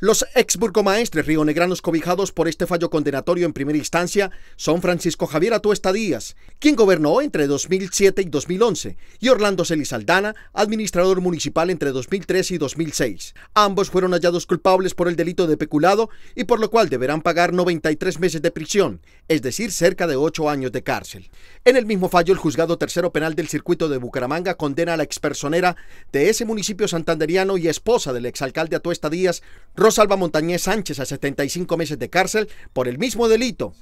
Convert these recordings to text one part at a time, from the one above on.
Los ex burgomaestres rionegranos cobijados por este fallo condenatorio en primera instancia son Francisco Javier Atuesta Díaz, quien gobernó entre 2007 y 2011, y Orlando Aldana, administrador municipal entre 2003 y 2006. Ambos fueron hallados culpables por el delito de peculado y por lo cual deberán pagar 93 meses de prisión, es decir, cerca de 8 años de cárcel. En el mismo fallo, el juzgado tercero penal del circuito de Bucaramanga condena a la expersonera de ese municipio santanderiano y esposa del exalcalde Atuesta Díaz, Rosalba Montañez Sánchez a 75 meses de cárcel por el mismo delito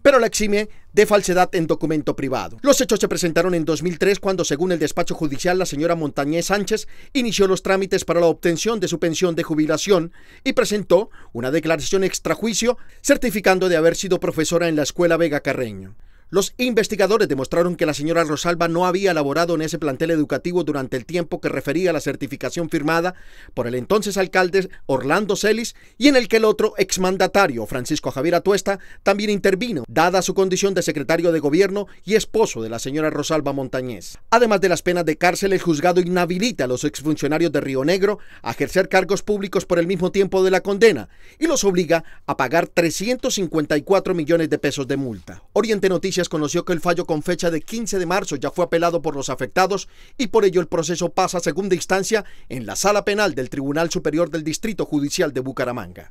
pero la exime de falsedad en documento privado. Los hechos se presentaron en 2003 cuando, según el despacho judicial, la señora Montañez Sánchez inició los trámites para la obtención de su pensión de jubilación y presentó una declaración extrajuicio certificando de haber sido profesora en la escuela Vega Carreño. Los investigadores demostraron que la señora Rosalba no había laborado en ese plantel educativo durante el tiempo que refería la certificación firmada por el entonces alcalde Orlando Celis y en el que el otro exmandatario, Francisco Javier Atuesta, también intervino, dada su condición de secretario de gobierno y esposo de la señora Rosalba Montañez. Además de las penas de cárcel, el juzgado inhabilita a los exfuncionarios de Río Negro a ejercer cargos públicos por el mismo tiempo de la condena y los obliga a pagar 354 millones de pesos de multa. Oriente Noticias conoció que el fallo con fecha de 15 de marzo ya fue apelado por los afectados y por ello el proceso pasa a segunda instancia en la sala penal del Tribunal Superior del Distrito Judicial de Bucaramanga.